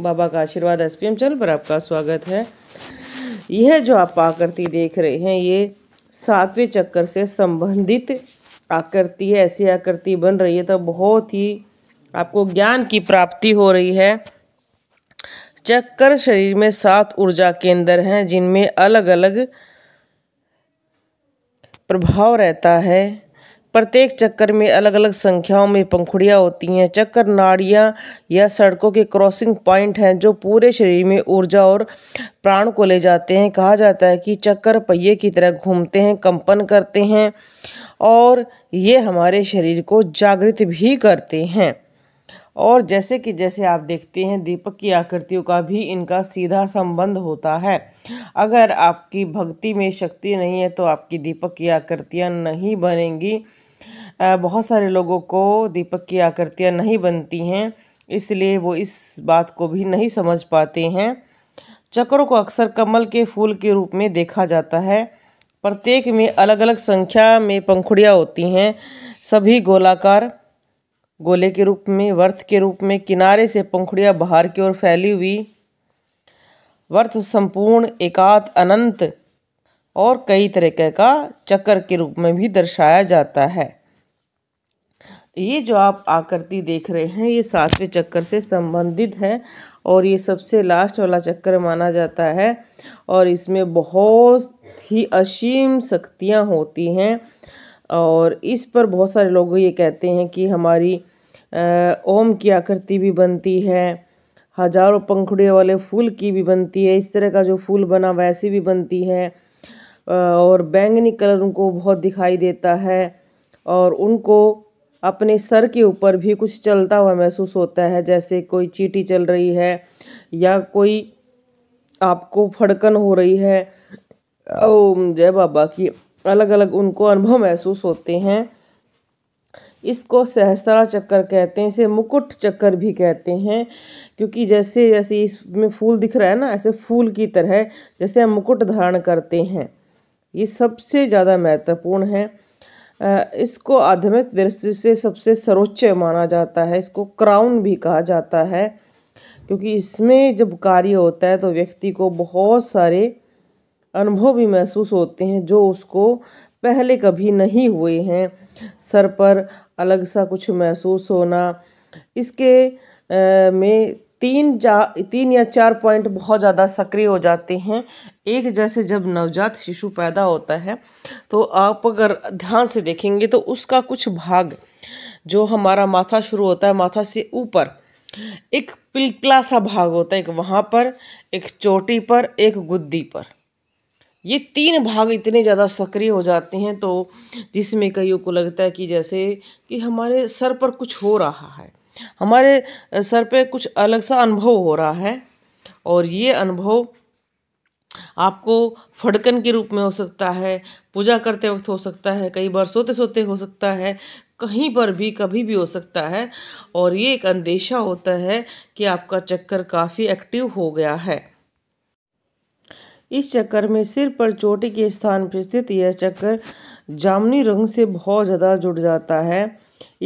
बाबा का आशीर्वाद S P channel पर आपका स्वागत है यह जो आप आकृति देख रहे हैं ये सातवें चक्कर से संबंधित आकृति है ऐसी आकृति बन रही है तो बहुत ही आपको ज्ञान की प्राप्ति हो रही है चक्कर शरीर में सात ऊर्जा केंद्र हैं जिनमें अलग अलग प्रभाव रहता है प्रत्येक चक्कर में अलग अलग संख्याओं में पंखुड़ियाँ होती हैं चक्कर नाड़ियाँ या सड़कों के क्रॉसिंग पॉइंट हैं जो पूरे शरीर में ऊर्जा और प्राण को ले जाते हैं कहा जाता है कि चक्कर पहिए की तरह घूमते हैं कंपन करते हैं और ये हमारे शरीर को जागृत भी करते हैं और जैसे कि जैसे आप देखते हैं दीपक की आकृतियों का भी इनका सीधा संबंध होता है अगर आपकी भक्ति में शक्ति नहीं है तो आपकी दीपक की आकृतियाँ नहीं बनेंगी बहुत सारे लोगों को दीपक की आकृतियाँ नहीं बनती हैं इसलिए वो इस बात को भी नहीं समझ पाते हैं चक्रों को अक्सर कमल के फूल के रूप में देखा जाता है प्रत्येक में अलग अलग संख्या में पंखुड़ियाँ होती हैं सभी गोलाकार गोले के रूप में वर्थ के रूप में किनारे से पंखुड़ियाँ बाहर की ओर फैली हुई वर्थ संपूर्ण एकात अनंत और कई तरह का चक्कर के रूप में भी दर्शाया जाता है ये जो आप आकृति देख रहे हैं ये सातवें चक्कर से संबंधित है और ये सबसे लास्ट वाला चक्कर माना जाता है और इसमें बहुत ही असीम शक्तियाँ होती हैं और इस पर बहुत सारे लोग ये कहते हैं कि हमारी ओम की आकृति भी बनती है हजारों पंखुड़े वाले फूल की भी बनती है इस तरह का जो फूल बना वैसी भी बनती है और बैंगनी कलर उनको बहुत दिखाई देता है और उनको अपने सर के ऊपर भी कुछ चलता हुआ महसूस होता है जैसे कोई चीटी चल रही है या कोई आपको फड़कन हो रही है ओम जय बाबा की अलग अलग उनको अनुभव महसूस होते हैं इसको सहस्त्रा चक्कर कहते हैं इसे मुकुट चक्कर भी कहते हैं क्योंकि जैसे जैसे इसमें फूल दिख रहा है ना ऐसे फूल की तरह जैसे हम मुकुट धारण करते हैं ये सबसे ज़्यादा महत्वपूर्ण है इसको आध्यात्मिक दृष्टि से सबसे सर्वोच्च माना जाता है इसको क्राउन भी कहा जाता है क्योंकि इसमें जब कार्य होता है तो व्यक्ति को बहुत सारे अनुभव भी महसूस होते हैं जो उसको पहले कभी नहीं हुए हैं सर पर अलग सा कुछ महसूस होना इसके में तीन जा तीन या चार पॉइंट बहुत ज़्यादा सक्रिय हो जाते हैं एक जैसे जब नवजात शिशु पैदा होता है तो आप अगर ध्यान से देखेंगे तो उसका कुछ भाग जो हमारा माथा शुरू होता है माथा से ऊपर एक पिलकला सा भाग होता है एक वहाँ पर एक चोटी पर एक गुद्दी पर ये तीन भाग इतने ज़्यादा सक्रिय हो जाते हैं तो जिसमें कईयों को लगता है कि जैसे कि हमारे सर पर कुछ हो रहा है हमारे सर पे कुछ अलग सा अनुभव हो रहा है और ये अनुभव आपको फड़कन के रूप में हो सकता है पूजा करते वक्त हो सकता है कई बार सोते सोते हो सकता है कहीं पर भी कभी भी हो सकता है और ये एक अंदेशा होता है कि आपका चक्कर काफ़ी एक्टिव हो गया है इस चक्कर में सिर पर चोटी के स्थान पर स्थित यह चक्कर जामुनी रंग से बहुत ज़्यादा जुड़ जाता है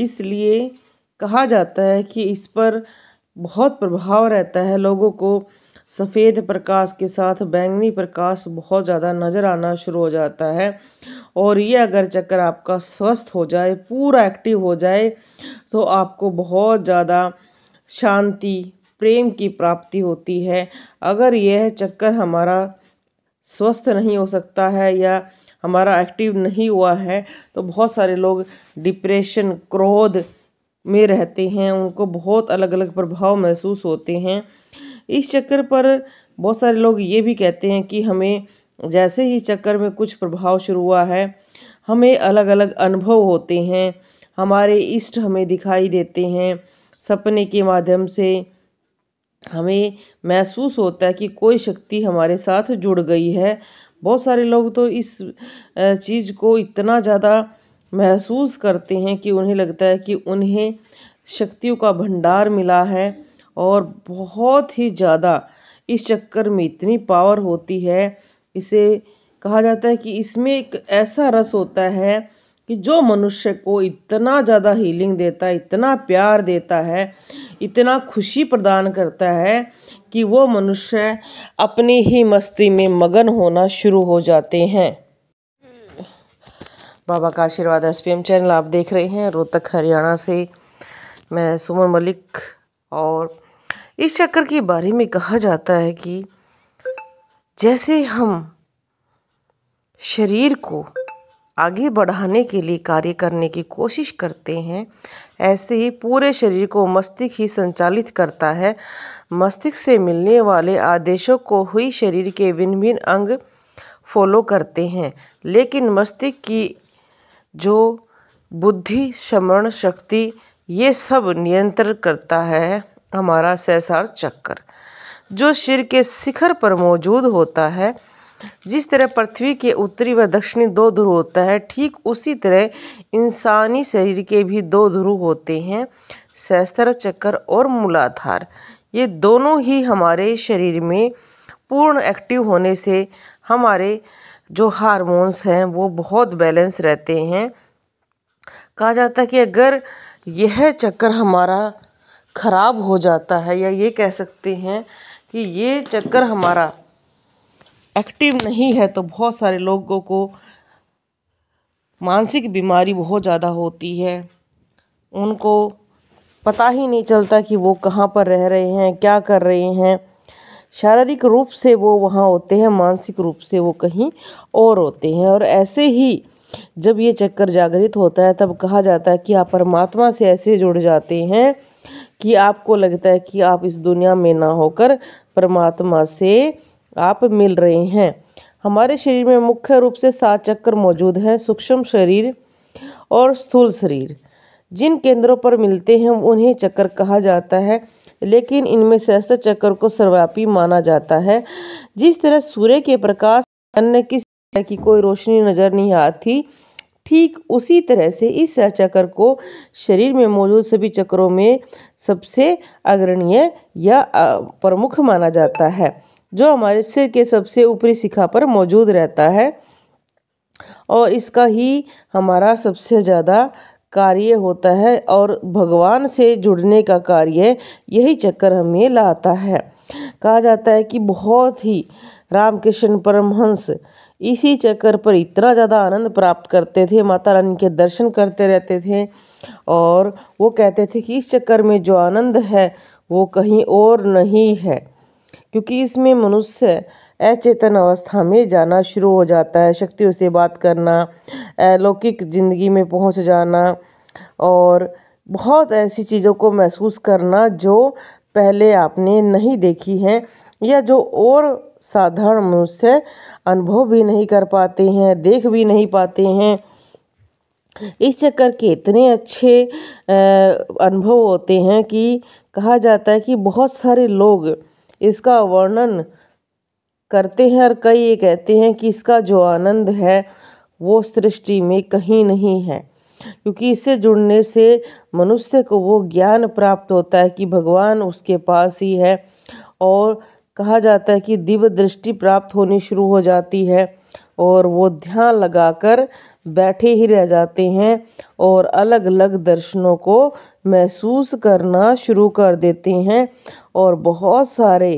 इसलिए कहा जाता है कि इस पर बहुत प्रभाव रहता है लोगों को सफ़ेद प्रकाश के साथ बैंगनी प्रकाश बहुत ज़्यादा नज़र आना शुरू हो जाता है और ये अगर चक्कर आपका स्वस्थ हो जाए पूरा एक्टिव हो जाए तो आपको बहुत ज़्यादा शांति प्रेम की प्राप्ति होती है अगर यह चक्कर हमारा स्वस्थ नहीं हो सकता है या हमारा एक्टिव नहीं हुआ है तो बहुत सारे लोग डिप्रेशन क्रोध में रहते हैं उनको बहुत अलग अलग प्रभाव महसूस होते हैं इस चक्कर पर बहुत सारे लोग ये भी कहते हैं कि हमें जैसे ही चक्कर में कुछ प्रभाव शुरू हुआ है हमें अलग अलग अनुभव होते हैं हमारे इष्ट हमें दिखाई देते हैं सपने के माध्यम से हमें महसूस होता है कि कोई शक्ति हमारे साथ जुड़ गई है बहुत सारे लोग तो इस चीज़ को इतना ज़्यादा महसूस करते हैं कि उन्हें लगता है कि उन्हें शक्तियों का भंडार मिला है और बहुत ही ज़्यादा इस चक्कर में इतनी पावर होती है इसे कहा जाता है कि इसमें एक ऐसा रस होता है कि जो मनुष्य को इतना ज़्यादा हीलिंग देता है इतना प्यार देता है इतना खुशी प्रदान करता है कि वो मनुष्य अपनी ही मस्ती में मगन होना शुरू हो जाते हैं बाबा का आशीर्वाद एस चैनल आप देख रहे हैं रोहतक हरियाणा से मैं सुमन मलिक और इस चक्कर के बारे में कहा जाता है कि जैसे हम शरीर को आगे बढ़ाने के लिए कार्य करने की कोशिश करते हैं ऐसे ही पूरे शरीर को मस्तिष्क ही संचालित करता है मस्तिष्क से मिलने वाले आदेशों को हुई शरीर के भिन्न भिन्न अंग फॉलो करते हैं लेकिन मस्तिष्क की जो बुद्धि श्रवण शक्ति ये सब नियंत्रण करता है हमारा सहसार चक्कर जो शिर के शिखर पर मौजूद होता है जिस तरह पृथ्वी के उत्तरी व दक्षिणी दो ध्रुव होता है ठीक उसी तरह इंसानी शरीर के भी दो ध्रुव होते हैं सहस्त्र चक्कर और मूलाधार ये दोनों ही हमारे शरीर में पूर्ण एक्टिव होने से हमारे जो हार्मोन्स हैं वो बहुत बैलेंस रहते हैं कहा जाता है कि अगर यह चक्कर हमारा ख़राब हो जाता है या ये कह सकते हैं कि ये चक्कर हमारा एक्टिव नहीं है तो बहुत सारे लोगों को मानसिक बीमारी बहुत ज़्यादा होती है उनको पता ही नहीं चलता कि वो कहाँ पर रह रहे हैं क्या कर रहे हैं शारीरिक रूप से वो वहाँ होते हैं मानसिक रूप से वो कहीं और होते हैं और ऐसे ही जब ये चक्कर जागृत होता है तब कहा जाता है कि आप परमात्मा से ऐसे जुड़ जाते हैं कि आपको लगता है कि आप इस दुनिया में ना होकर परमात्मा से आप मिल रहे हैं हमारे शरीर में मुख्य रूप से सात चक्कर मौजूद हैं सूक्ष्म शरीर और स्थूल शरीर जिन केंद्रों पर मिलते हैं उन्हें चक्कर कहा जाता है लेकिन इनमें सहस्त्र चक्र को सर्वव्यापी माना जाता है जिस तरह सूर्य के प्रकाश अन्य किसी की कोई रोशनी नजर नहीं आती ठीक उसी तरह से इस चक्र को शरीर में मौजूद सभी चक्रों में सबसे अग्रणीय या प्रमुख माना जाता है जो हमारे सिर के सबसे ऊपरी शिखा पर मौजूद रहता है और इसका ही हमारा सबसे ज़्यादा कार्य होता है और भगवान से जुड़ने का कार्य यही चक्कर हमें लाता है कहा जाता है कि बहुत ही रामकृष्ण परमहंस इसी चक्कर पर इतना ज़्यादा आनंद प्राप्त करते थे माता रानी के दर्शन करते रहते थे और वो कहते थे कि इस चक्कर में जो आनंद है वो कहीं और नहीं है क्योंकि इसमें मनुष्य अचेतन अवस्था में जाना शुरू हो जाता है शक्तियों से बात करना अलौकिक ज़िंदगी में पहुंच जाना और बहुत ऐसी चीज़ों को महसूस करना जो पहले आपने नहीं देखी हैं या जो और साधारण मनुष्य अनुभव भी नहीं कर पाते हैं देख भी नहीं पाते हैं इस चक्कर के इतने अच्छे अनुभव होते हैं कि कहा जाता है कि बहुत सारे लोग इसका वर्णन करते हैं और कई ये कहते हैं कि इसका जो आनंद है वो सृष्टि में कहीं नहीं है क्योंकि इससे जुड़ने से मनुष्य को वो ज्ञान प्राप्त होता है कि भगवान उसके पास ही है और कहा जाता है कि दिव्य दृष्टि प्राप्त होनी शुरू हो जाती है और वो ध्यान लगाकर बैठे ही रह जाते हैं और अलग अलग दर्शनों को महसूस करना शुरू कर देते हैं और बहुत सारे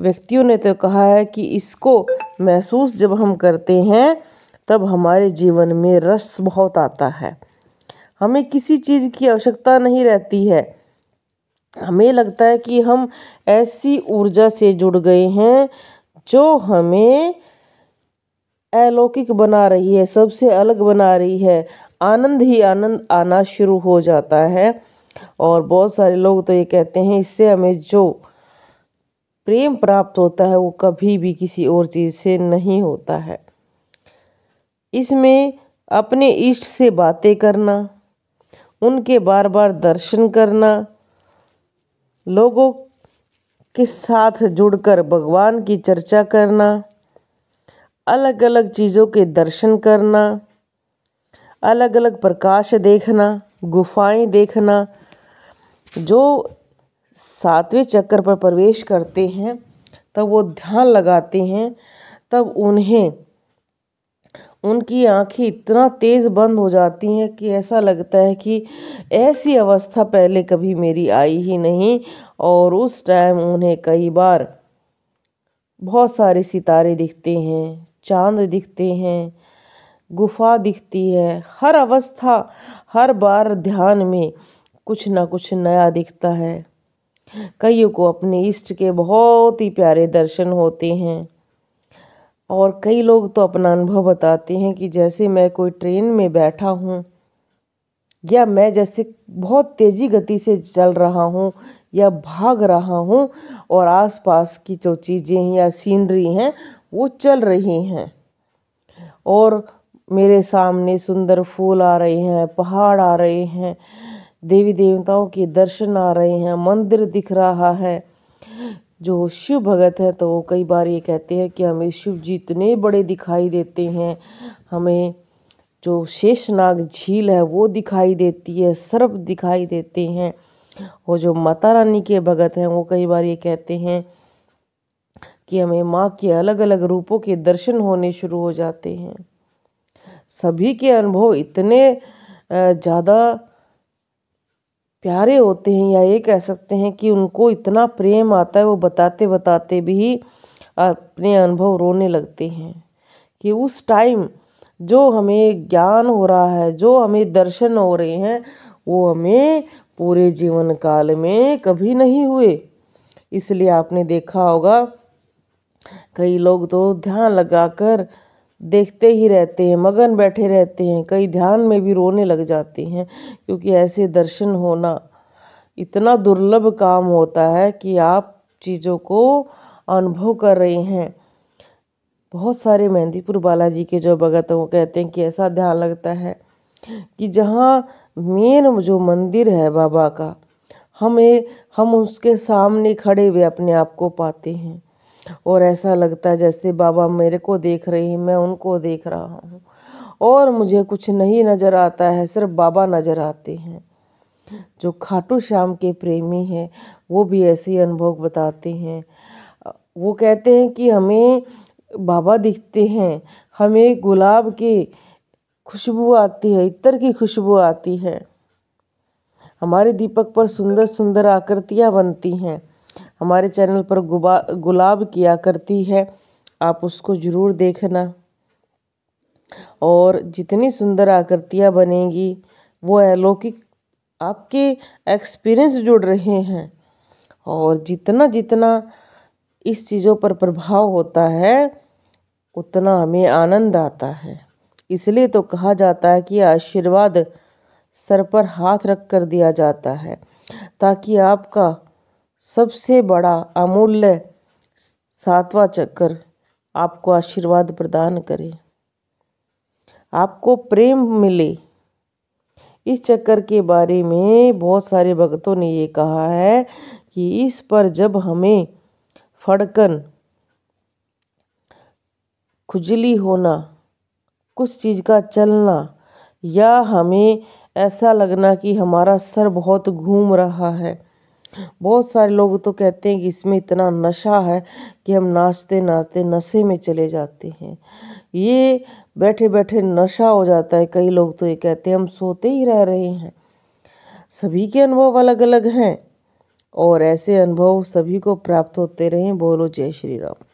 व्यक्तियों ने तो कहा है कि इसको महसूस जब हम करते हैं तब हमारे जीवन में रस बहुत आता है हमें किसी चीज़ की आवश्यकता नहीं रहती है हमें लगता है कि हम ऐसी ऊर्जा से जुड़ गए हैं जो हमें अलौकिक बना रही है सबसे अलग बना रही है आनंद ही आनंद आना शुरू हो जाता है और बहुत सारे लोग तो ये कहते हैं इससे हमें जो प्रेम प्राप्त होता है वो कभी भी किसी और चीज़ से नहीं होता है इसमें अपने इष्ट से बातें करना उनके बार बार दर्शन करना लोगों के साथ जुड़कर भगवान की चर्चा करना अलग अलग चीज़ों के दर्शन करना अलग अलग प्रकाश देखना गुफाएं देखना जो सातवें चक्र पर प्रवेश करते हैं तब वो ध्यान लगाते हैं तब उन्हें उनकी आंखें इतना तेज़ बंद हो जाती हैं कि ऐसा लगता है कि ऐसी अवस्था पहले कभी मेरी आई ही नहीं और उस टाइम उन्हें कई बार बहुत सारे सितारे दिखते हैं चांद दिखते हैं गुफा दिखती है हर अवस्था हर बार ध्यान में कुछ ना कुछ नया दिखता है कईयों को अपने इष्ट के बहुत ही प्यारे दर्शन होते हैं और कई लोग तो अपना अनुभव बताते हैं कि जैसे मैं कोई ट्रेन में बैठा हूँ या मैं जैसे बहुत तेज़ी गति से चल रहा हूँ या भाग रहा हूँ और आसपास की जो चीज़ें हैं या सीनरी हैं वो चल रही हैं और मेरे सामने सुंदर फूल आ रहे हैं पहाड़ आ रहे हैं देवी देवताओं के दर्शन आ रहे हैं मंदिर दिख रहा है जो शिव भगत हैं तो वो कई बार ये कहते हैं कि हमें शिव जी इतने बड़े दिखाई देते हैं हमें जो शेषनाग झील है वो दिखाई देती है सर्प दिखाई देते हैं और जो माता रानी के भगत हैं वो कई बार ये कहते हैं कि हमें माँ के अलग अलग रूपों के दर्शन होने शुरू हो जाते हैं सभी के अनुभव इतने ज़्यादा प्यारे होते हैं या ये कह सकते हैं कि उनको इतना प्रेम आता है वो बताते बताते भी अपने अनुभव रोने लगते हैं कि उस टाइम जो हमें ज्ञान हो रहा है जो हमें दर्शन हो रहे हैं वो हमें पूरे जीवन काल में कभी नहीं हुए इसलिए आपने देखा होगा कई लोग तो ध्यान लगाकर देखते ही रहते हैं मगन बैठे रहते हैं कई ध्यान में भी रोने लग जाते हैं क्योंकि ऐसे दर्शन होना इतना दुर्लभ काम होता है कि आप चीज़ों को अनुभव कर रहे हैं बहुत सारे मेहंदीपुर बालाजी के जो भगत हैं वो कहते हैं कि ऐसा ध्यान लगता है कि जहाँ मेन जो मंदिर है बाबा का हमें हम उसके सामने खड़े हुए अपने आप को पाते हैं और ऐसा लगता है जैसे बाबा मेरे को देख रहे हैं मैं उनको देख रहा हूँ और मुझे कुछ नहीं नज़र आता है सिर्फ बाबा नज़र आते हैं जो खाटू श्याम के प्रेमी हैं वो भी ऐसे अनुभव बताते हैं वो कहते हैं कि हमें बाबा दिखते हैं हमें गुलाब की खुशबू आती है इतर की खुशबू आती है हमारे दीपक पर सुंदर सुंदर आकृतियाँ बनती हैं हमारे चैनल पर गुबा गुलाब किया करती है आप उसको ज़रूर देखना और जितनी सुंदर आकृतियाँ बनेंगी वो अलौकिक आपके एक्सपीरियंस जुड़ रहे हैं और जितना जितना इस चीज़ों पर प्रभाव होता है उतना हमें आनंद आता है इसलिए तो कहा जाता है कि आशीर्वाद सर पर हाथ रख कर दिया जाता है ताकि आपका सबसे बड़ा अमूल्य सातवां चक्कर आपको आशीर्वाद प्रदान करे आपको प्रेम मिले इस चक्कर के बारे में बहुत सारे भक्तों ने ये कहा है कि इस पर जब हमें फड़कन खुजली होना कुछ चीज़ का चलना या हमें ऐसा लगना कि हमारा सर बहुत घूम रहा है बहुत सारे लोग तो कहते हैं कि इसमें इतना नशा है कि हम नाचते नाचते नशे में चले जाते हैं ये बैठे बैठे नशा हो जाता है कई लोग तो ये कहते हैं हम सोते ही रह रहे हैं सभी के अनुभव अलग अलग हैं और ऐसे अनुभव सभी को प्राप्त होते रहें बोलो जय श्री राम